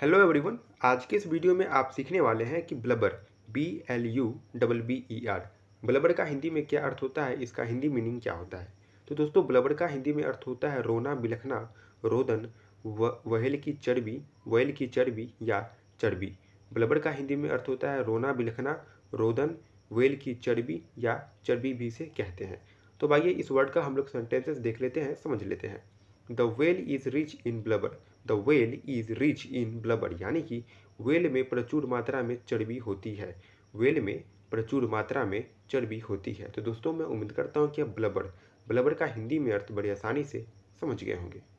hello everyone आज के इस वीडियो में आप सीखने वाले हैं कि blubber B L U double B E R blubber का हिंदी में क्या अर्थ होता है इसका हिंदी मीनिंग क्या होता है तो दोस्तों ब्लबर का हिंदी में अर्थ होता है रोना बिलखना रोदन व वहल की चर्बी वहल की चर्बी या चर्बी ब्लबर का हिंदी में अर्थ होता है रोना बिलखना रोदन वेल की चर्बी या चर्बी भी से कहते हैं तो भाई इस वर्ड का हम लोग सेंटेंसेस देख लेते हैं समझ लेते हैं the whale is rich in blubber the whale is rich in blubber यानी कि वेल में प्रचुर मात्रा में चर्बी होती है वेल में प्रचुर मात्रा में चर्बी होती है तो दोस्तों मैं उम्मीद करता हूँ कि आप ब्लबर ब्लबर का हिंदी में अर्थ बड़ी आसानी से समझ गए होंगे